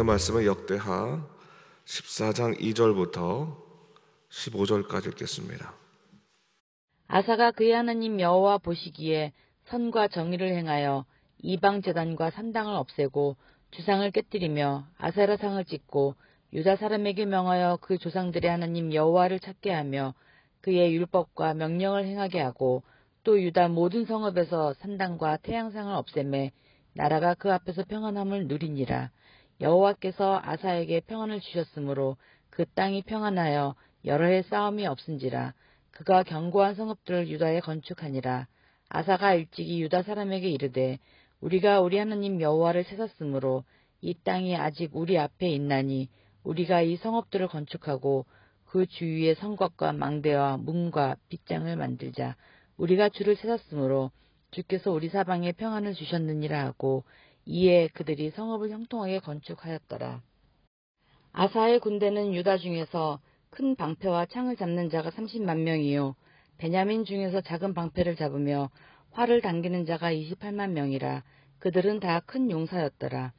오늘 말씀은 역대하 14장 2절부터 15절까지 읽겠습니다. 아사가 그의 하나님 여호와 보시기에 선과 정의를 행하여 이방 재단과 산당을 없애고 주상을 깨뜨리며 아세라 상을 짓고 유다 사람에게 명하여 그 조상들의 하나님 여호와를 찾게 하며 그의 율법과 명령을 행하게 하고 또 유다 모든 성읍에서 산당과 태양상을 없애매 나라가 그 앞에서 평안함을 누리니라. 여호와께서 아사에게 평안을 주셨으므로 그 땅이 평안하여 여러 해 싸움이 없은지라 그가 견고한 성읍들을 유다에 건축하니라 아사가 일찍이 유다 사람에게 이르되 우리가 우리 하나님 여호와를 찾았으므로 이 땅이 아직 우리 앞에 있나니 우리가 이 성읍들을 건축하고 그주위의 성곽과 망대와 문과 빗장을 만들자 우리가 주를 찾았으므로 주께서 우리 사방에 평안을 주셨느니라 하고 이에 그들이 성읍을 형통하게 건축하였더라. 아사의 군대는 유다 중에서 큰 방패와 창을 잡는 자가 30만 명이요 베냐민 중에서 작은 방패를 잡으며 활을 당기는 자가 28만 명이라 그들은 다 큰 용사였더라.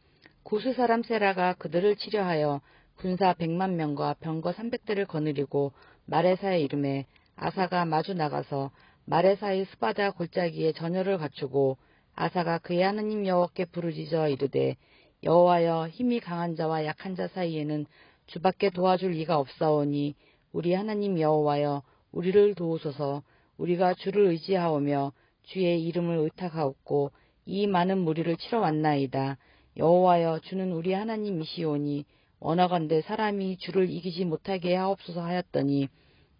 고수 사람 세라가 그들을 치려하여 군사 100만 명과 병거 300대를 거느리고 마레사의 이름에 아사가 마주 나가서 마레사의 스바자 골짜기에 전열을 갖추고 아사가 그의 하느님 여호와께 부르짖어 이르되 여호와여 힘이 강한 자와 약한 자 사이에는 주밖에 도와줄 이가 없사오니 우리 하나님 여호와여 우리를 도우소서 우리가 주를 의지하오며 주의 이름을 의탁하옵고 이 많은 무리를 치러 왔나이다 여호와여 주는 우리 하나님이시오니 원하건대 사람이 주를 이기지 못하게 하옵소서 하였더니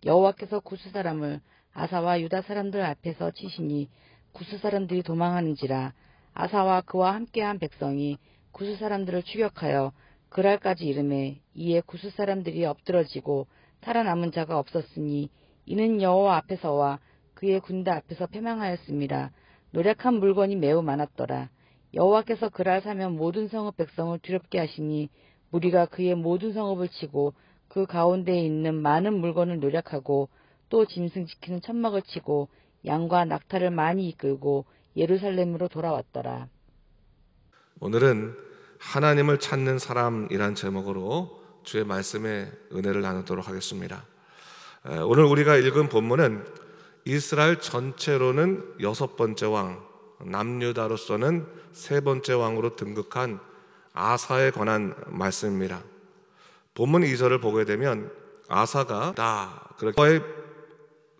여호와께서 구스 사람을 아사와 유다 사람들 앞에서 치시니 구스 사람들이 도망하는지라 아사와 그와 함께한 백성이 구스 사람들을 추격하여 그랄까지 이름에 이에 구스 사람들이 엎드러지고 살아남은 자가 없었으니 이는 여호와 앞에서와 그의 군대 앞에서 패망하였습니다. 노력한 물건이 매우 많았더라. 여호와께서 그랄 사면 모든 성읍 백성을 두렵게 하시니 무리가 그의 모든 성읍을 치고 그 가운데에 있는 많은 물건을 노력하고 또 짐승 지키는 천막을 치고 양과 낙타를 많이 이끌고 예루살렘으로 돌아왔더라. 오늘은 하나님을 찾는 사람이란 제목으로 주의 말씀에 은혜를 나누도록 하겠습니다. 오늘 우리가 읽은 본문은 이스라엘 전체로는 여섯 번째 왕, 남유다로서는 세 번째 왕으로 등극한 아사에 관한 말씀입니다. 본문 2절을 보게 되면 아사가 다 그렇게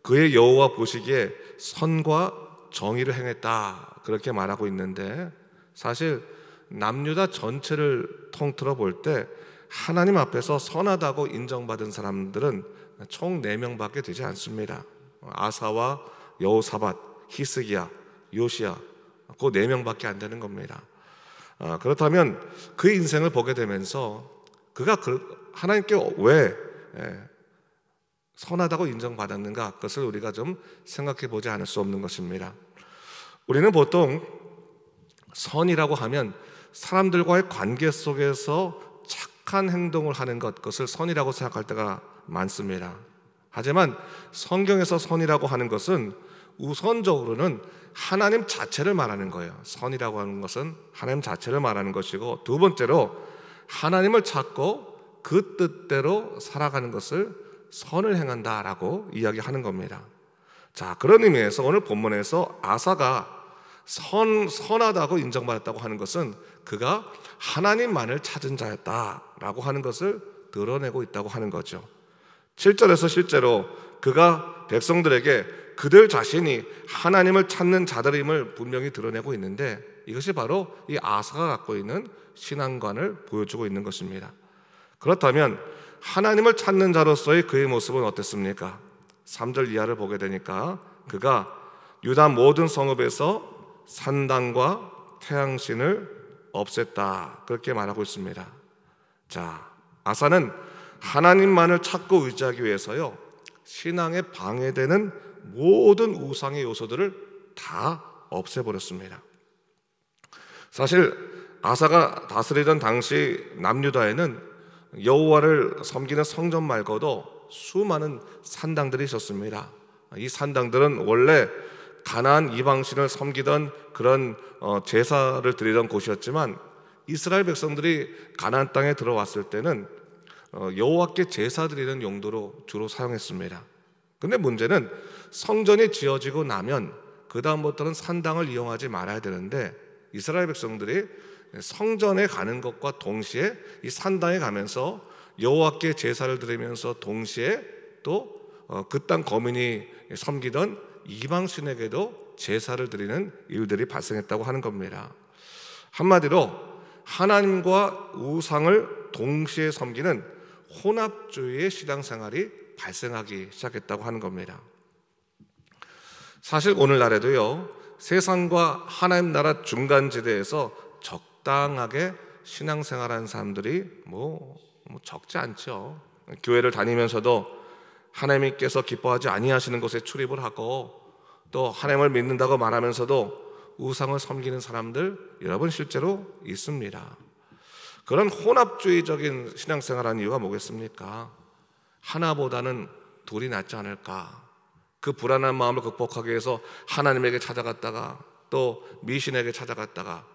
그의 여호와 보시기에 선과 정의를 행했다 그렇게 말하고 있는데 사실 남유다 전체를 통틀어 볼 때 하나님 앞에서 선하다고 인정받은 사람들은 총 4명밖에 되지 않습니다. 아사와 여호사밧, 히스기야, 요시야 그 4명밖에 안 되는 겁니다. 아, 그렇다면 그 인생을 보게 되면서 그가 그 하나님께 왜 예, 선하다고 인정받았는가? 그것을 우리가 좀 생각해 보지 않을 수 없는 것입니다. 우리는 보통 선이라고 하면 사람들과의 관계 속에서 착한 행동을 하는 것, 그것을 선이라고 생각할 때가 많습니다. 하지만 성경에서 선이라고 하는 것은 우선적으로는 하나님 자체를 말하는 거예요. 선이라고 하는 것은 하나님 자체를 말하는 것이고 두 번째로 하나님을 찾고 그 뜻대로 살아가는 것을 선을 행한다라고 이야기하는 겁니다. 자, 그런 의미에서 오늘 본문에서 아사가 선, 선하다고 인정받았다고 하는 것은 그가 하나님만을 찾은 자였다라고 하는 것을 드러내고 있다고 하는 거죠. 7절에서 실제로 그가 백성들에게 그들 자신이 하나님을 찾는 자들임을 분명히 드러내고 있는데 이것이 바로 이 아사가 갖고 있는 신앙관을 보여주고 있는 것입니다. 그렇다면 하나님을 찾는 자로서의 그의 모습은 어땠습니까? 3절 이하를 보게 되니까 그가 유다 모든 성읍에서 산당과 태양신을 없앴다. 그렇게 말하고 있습니다. 자, 아사는 하나님만을 찾고 의지하기 위해서요. 신앙에 방해되는 모든 우상의 요소들을 다 없애버렸습니다. 사실 아사가 다스리던 당시 남유다에는 여호와를 섬기는 성전 말고도 수많은 산당들이 있었습니다. 이 산당들은 원래 가나안 이방신을 섬기던 그런 어, 제사를 드리던 곳이었지만 이스라엘 백성들이 가나안 땅에 들어왔을 때는 어, 여호와께 제사 드리는 용도로 주로 사용했습니다. 근데 문제는 성전이 지어지고 나면 그 다음부터는 산당을 이용하지 말아야 되는데 이스라엘 백성들이 성전에 가는 것과 동시에 이 산당에 가면서 여호와께 제사를 드리면서 동시에 또 그땅 어, 거민이 섬기던 이방신에게도 제사를 드리는 일들이 발생했다고 하는 겁니다. 한마디로 하나님과 우상을 동시에 섬기는 혼합주의의 신앙 생활이 발생하기 시작했다고 하는 겁니다. 사실 오늘날에도요. 세상과 하나님 나라 중간 지대에서 적 적당하게 신앙생활하는 사람들이 뭐, 뭐 적지 않죠. 교회를 다니면서도 하나님께서 기뻐하지 아니하시는 것에 출입을 하고 또 하나님을 믿는다고 말하면서도 우상을 섬기는 사람들 여러분 실제로 있습니다. 그런 혼합주의적인 신앙생활한 이유가 뭐겠습니까? 하나보다는 둘이 낫지 않을까? 그 불안한 마음을 극복하기 위해서 하나님에게 찾아갔다가 또 미신에게 찾아갔다가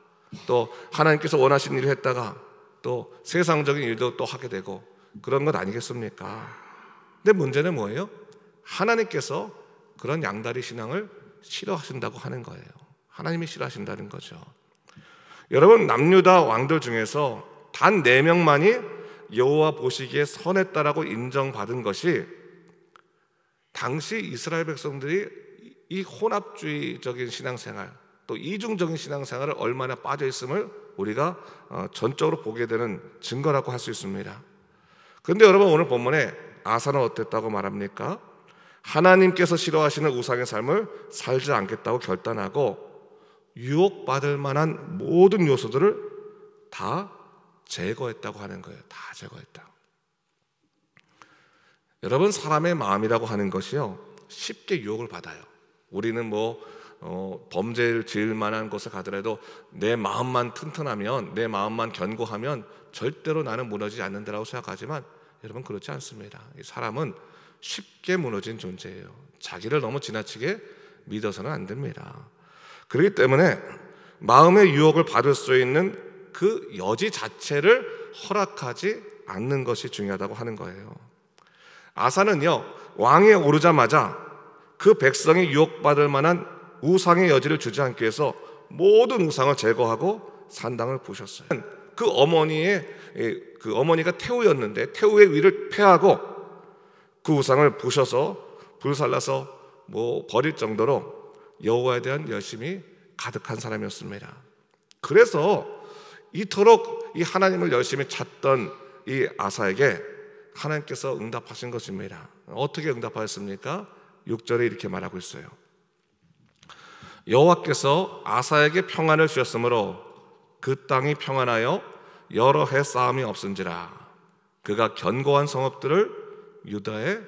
또 하나님께서 원하신 일을 했다가 또 세상적인 일도 또 하게 되고 그런 것 아니겠습니까? 근데 문제는 뭐예요? 하나님께서 그런 양다리 신앙을 싫어하신다고 하는 거예요. 하나님이 싫어하신다는 거죠. 여러분 남유다 왕들 중에서 단 네 명만이 여호와 보시기에 선했다라고 인정받은 것이 당시 이스라엘 백성들이 이 혼합주의적인 신앙생활, 또 이중적인 신앙생활을 얼마나 빠져 있음을 우리가 어, 전적으로 보게 되는 증거라고 할 수 있습니다. 그런데 여러분 오늘 본문에 아사는 어땠다고 말합니까? 하나님께서 싫어하시는 우상의 삶을 살지 않겠다고 결단하고 유혹받을 만한 모든 요소들을 다 제거했다고 하는 거예요. 다 제거했다. 여러분 사람의 마음이라고 하는 것이요 쉽게 유혹을 받아요. 우리는 뭐 어, 범죄를 지을 만한 곳에 가더라도 내 마음만 튼튼하면 내 마음만 견고하면 절대로 나는 무너지지 않는다라고 생각하지만 여러분 그렇지 않습니다. 사람은 쉽게 무너진 존재예요. 자기를 너무 지나치게 믿어서는 안 됩니다. 그렇기 때문에 마음의 유혹을 받을 수 있는 그 여지 자체를 허락하지 않는 것이 중요하다고 하는 거예요. 아사는요 왕에 오르자마자 그 백성이 유혹받을 만한 우상의 여지를 주지 않기 위해서 모든 우상을 제거하고 산당을 부셨어요. 그 어머니의 예, 그 어머니가 태우였는데 태우의 위를 패하고 그 우상을 부셔서 불살라서 뭐 버릴 정도로 여호와에 대한 열심이 가득한 사람이었습니다. 그래서 이토록 이 하나님을 열심히 찾던 이 아사에게 하나님께서 응답하신 것입니다. 어떻게 응답하셨습니까? 6절에 이렇게 말하고 있어요. 여호와께서 아사에게 평안을 주셨으므로 그 땅이 평안하여 여러 해 싸움이 없은지라 그가 견고한 성읍들을 유다에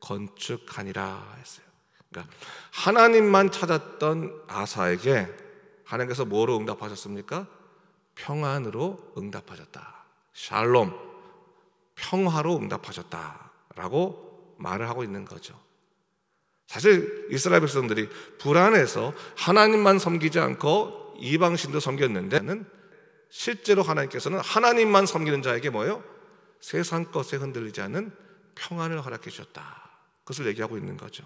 건축하니라 했어요. 그러니까 하나님만 찾았던 아사에게 하나님께서 뭐로 응답하셨습니까? 평안으로 응답하셨다. 샬롬, 평화로 응답하셨다라고 말을 하고 있는 거죠. 사실 이스라엘 백성들이 불안해서 하나님만 섬기지 않고 이방신도 섬겼는데는 실제로 하나님께서는 하나님만 섬기는 자에게 뭐예요? 세상 것에 흔들리지 않는 평안을 허락해 주셨다. 그것을 얘기하고 있는 거죠.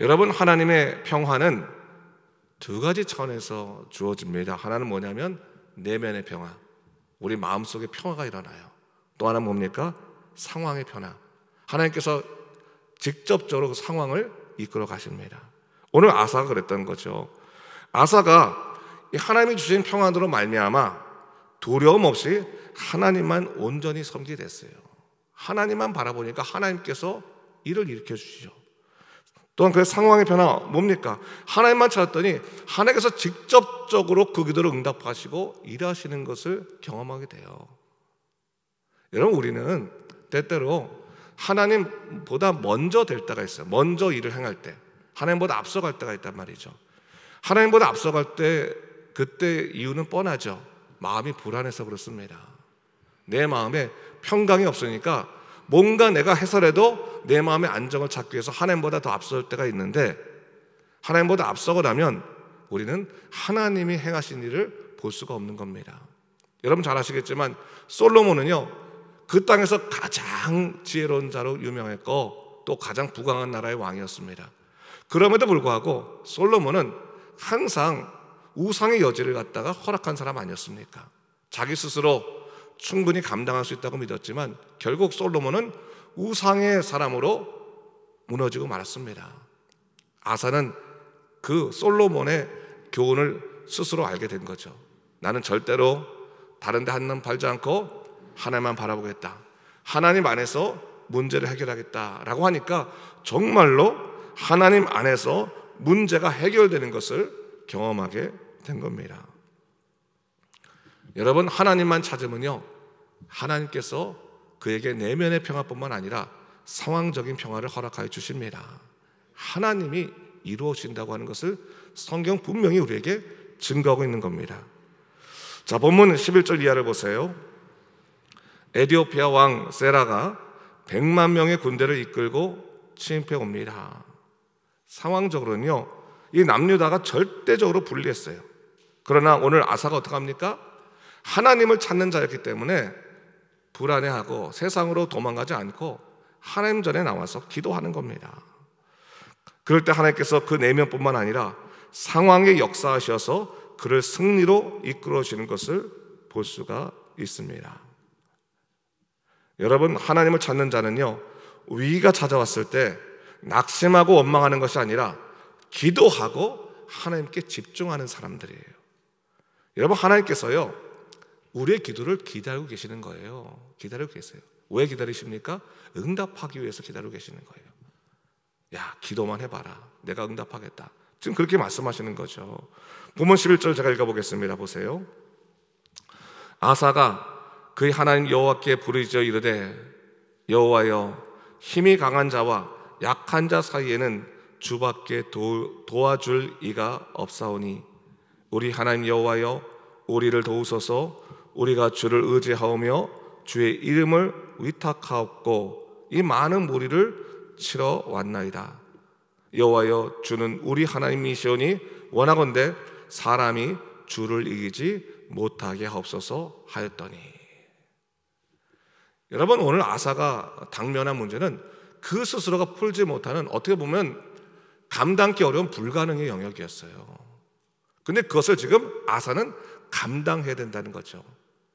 여러분 하나님의 평화는 두 가지 차원에서 주어집니다. 하나는 뭐냐면 내면의 평화, 우리 마음속에 평화가 일어나요. 또 하나는 뭡니까? 상황의 변화. 하나님께서 직접적으로 그 상황을 이끌어 가십니다. 오늘 아사가 그랬던 거죠. 아사가 하나님이 주신 평안으로 말미암아 두려움 없이 하나님만 온전히 섬기게 됐어요. 하나님만 바라보니까 하나님께서 일을 일으켜 주시죠. 또한 그 상황의 변화 뭡니까? 하나님만 찾았더니 하나님께서 직접적으로 그 기도를 응답하시고 일하시는 것을 경험하게 돼요. 여러분 우리는 때때로 하나님보다 먼저 될 때가 있어요. 먼저 일을 행할 때. 하나님보다 앞서갈 때가 있단 말이죠. 하나님보다 앞서갈 때 그때 이유는 뻔하죠. 마음이 불안해서 그렇습니다. 내 마음에 평강이 없으니까 뭔가 내가 해설해도 내 마음의 안정을 찾기 위해서 하나님보다 더 앞설 때가 있는데 하나님보다 앞서거나면 우리는 하나님이 행하신 일을 볼 수가 없는 겁니다. 여러분 잘 아시겠지만 솔로몬은요 그 땅에서 가장 지혜로운 자로 유명했고 또 가장 부강한 나라의 왕이었습니다. 그럼에도 불구하고 솔로몬은 항상 우상의 여지를 갖다가 허락한 사람 아니었습니까? 자기 스스로 충분히 감당할 수 있다고 믿었지만 결국 솔로몬은 우상의 사람으로 무너지고 말았습니다. 아사는 그 솔로몬의 교훈을 스스로 알게 된 거죠. 나는 절대로 다른 데한눈 팔지 않고 하나만 바라보겠다. 하나님 안에서 문제를 해결하겠다라고 하니까 정말로 하나님 안에서 문제가 해결되는 것을 경험하게 된 겁니다. 여러분 하나님만 찾으면요. 하나님께서 그에게 내면의 평화뿐만 아니라 상황적인 평화를 허락하여 주십니다. 하나님이 이루어진다고 하는 것을 성경 분명히 우리에게 증거하고 있는 겁니다. 자, 본문 11절 이하를 보세요. 에디오피아 왕 세라가 100만 명의 군대를 이끌고 침입해 옵니다. 상황적으로는요, 이 남유다가 절대적으로 불리했어요. 그러나 오늘 아사가 어떻게 합니까? 하나님을 찾는 자였기 때문에 불안해하고 세상으로 도망가지 않고 하나님 전에 나와서 기도하는 겁니다. 그럴 때 하나님께서 그 내면뿐만 네 아니라 상황에 역사하셔서 그를 승리로 이끌어 주는 것을 볼 수가 있습니다. 여러분 하나님을 찾는 자는요 위기가 찾아왔을 때 낙심하고 원망하는 것이 아니라 기도하고 하나님께 집중하는 사람들이에요. 여러분 하나님께서요 우리의 기도를 기다리고 계시는 거예요. 기다리고 계세요. 왜 기다리십니까? 응답하기 위해서 기다리고 계시는 거예요. 야 기도만 해봐라. 내가 응답하겠다. 지금 그렇게 말씀하시는 거죠. 본문 11절 제가 읽어보겠습니다. 보세요. 아사가 그의 하나님 여호와께 부르짖어 이르되 여호와여 힘이 강한 자와 약한 자 사이에는 주밖에 도, 와줄 이가 없사오니 우리 하나님 여호와여 우리를 도우소서 우리가 주를 의지하오며 주의 이름을 위탁하옵고 이 많은 무리를 치러 왔나이다 여호와여 주는 우리 하나님이시오니 원하건대 사람이 주를 이기지 못하게 하옵소서 하였더니 여러분 오늘 아사가 당면한 문제는 그 스스로가 풀지 못하는 어떻게 보면 감당기 하 어려운 불가능의 영역이었어요. 근데 그것을 지금 아사는 감당해야 된다는 거죠.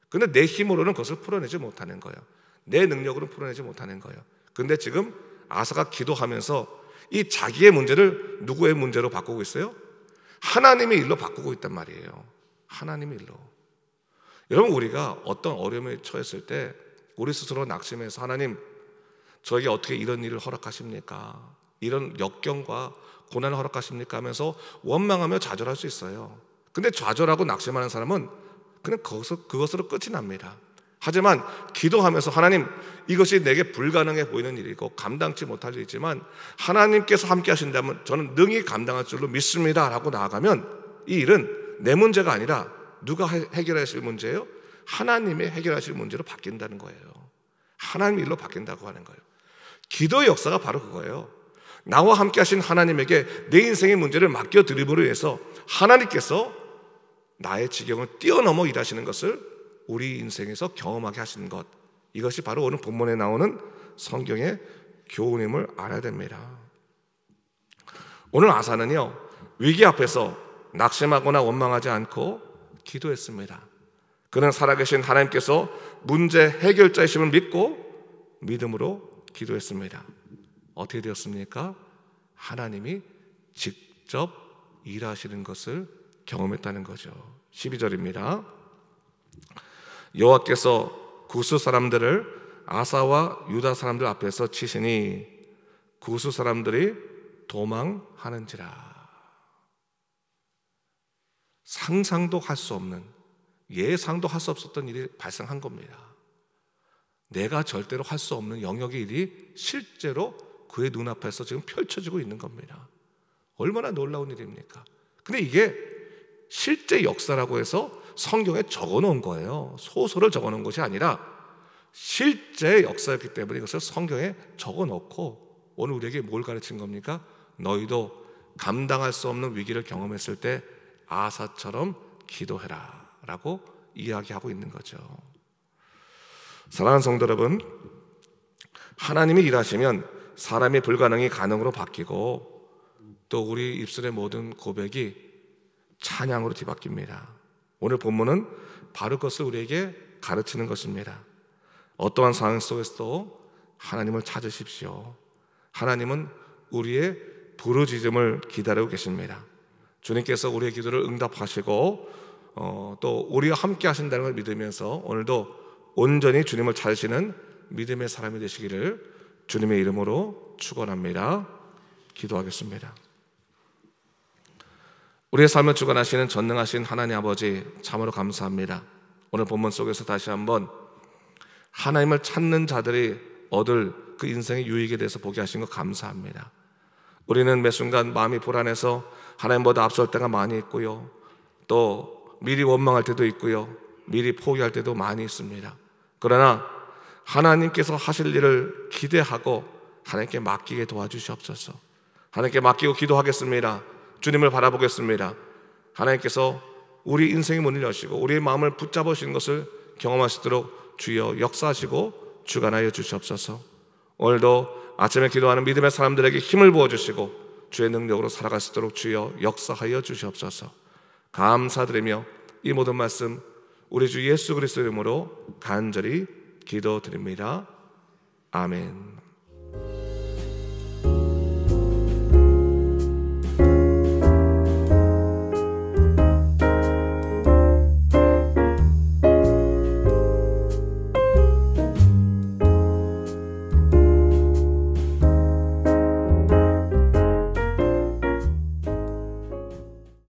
근데 내 힘으로는 그것을 풀어내지 못하는 거예요. 내 능력으로 풀어내지 못하는 거예요. 근데 지금 아사가 기도하면서 이 자기의 문제를 누구의 문제로 바꾸고 있어요? 하나님의 일로 바꾸고 있단 말이에요. 하나님의 일로. 여러분 우리가 어떤 어려움에 처했을 때 우리 스스로 낙심해서 하나님 저에게 어떻게 이런 일을 허락하십니까? 이런 역경과 고난을 허락하십니까? 하면서 원망하며 좌절할 수 있어요. 근데 좌절하고 낙심하는 사람은 그냥 그것으로, 그것으로 끝이 납니다. 하지만 기도하면서 하나님 이것이 내게 불가능해 보이는 일이고 감당치 못할 일이지만 하나님께서 함께 하신다면 저는 능히 감당할 줄로 믿습니다. 라고 나아가면 이 일은 내 문제가 아니라 누가 해결하실 문제예요? 하나님의 해결하실 문제로 바뀐다는 거예요. 하나님 일로 바뀐다고 하는 거예요. 기도의 역사가 바로 그거예요. 나와 함께 하신 하나님에게 내 인생의 문제를 맡겨드림으로 해서 하나님께서 나의 지경을 뛰어넘어 일하시는 것을 우리 인생에서 경험하게 하신 것. 이것이 바로 오늘 본문에 나오는 성경의 교훈임을 알아야 됩니다. 오늘 아사는요, 위기 앞에서 낙심하거나 원망하지 않고 기도했습니다. 그는 살아계신 하나님께서 문제 해결자이심을 믿고 믿음으로 기도했습니다. 어떻게 되었습니까? 하나님이 직접 일하시는 것을 경험했다는 거죠. 12절입니다. 여호와께서 구스 사람들을 아사와 유다 사람들 앞에서 치시니 구스 사람들이 도망하는지라. 상상도 할 수 없는 예상도 할 수 없었던 일이 발생한 겁니다. 내가 절대로 할 수 없는 영역의 일이 실제로 그의 눈앞에서 지금 펼쳐지고 있는 겁니다. 얼마나 놀라운 일입니까? 근데 이게 실제 역사라고 해서 성경에 적어 놓은 거예요. 소설을 적어 놓은 것이 아니라 실제 역사였기 때문에 이것을 성경에 적어 놓고 오늘 우리에게 뭘 가르친 겁니까? 너희도 감당할 수 없는 위기를 경험했을 때 아사처럼 기도해라. 라고 이야기하고 있는 거죠. 사랑하는 성도 여러분, 하나님이 일하시면 사람의 불가능이 가능으로 바뀌고 또 우리 입술의 모든 고백이 찬양으로 뒤바뀝니다. 오늘 본문은 바로 것을 우리에게 가르치는 것입니다. 어떠한 상황 속에서도 하나님을 찾으십시오. 하나님은 우리의 부르짖음을 기다리고 계십니다. 주님께서 우리의 기도를 응답하시고 어, 또 우리와 함께 하신다는 걸 믿으면서 오늘도 온전히 주님을 찾으시는 믿음의 사람이 되시기를 주님의 이름으로 축원합니다. 기도하겠습니다. 우리의 삶을 주관하시는 전능하신 하나님 아버지 참으로 감사합니다. 오늘 본문 속에서 다시 한번 하나님을 찾는 자들이 얻을 그 인생의 유익에 대해서 보게 하신 것 감사합니다. 우리는 매 순간 마음이 불안해서 하나님보다 앞설 때가 많이 있고요. 또 미리 원망할 때도 있고요. 미리 포기할 때도 많이 있습니다. 그러나 하나님께서 하실 일을 기대하고 하나님께 맡기게 도와주시옵소서. 하나님께 맡기고 기도하겠습니다. 주님을 바라보겠습니다. 하나님께서 우리 인생의 문을 여시고 우리의 마음을 붙잡으시는 것을 경험하시도록 주여 역사하시고 주관하여 주시옵소서. 오늘도 아침에 기도하는 믿음의 사람들에게 힘을 부어 주시고 주의 능력으로 살아갈 수도록 주여 역사하여 주시옵소서. 감사드리며 이 모든 말씀 우리 주 예수 그리스도 이름으로 간절히 기도드립니다. 아멘.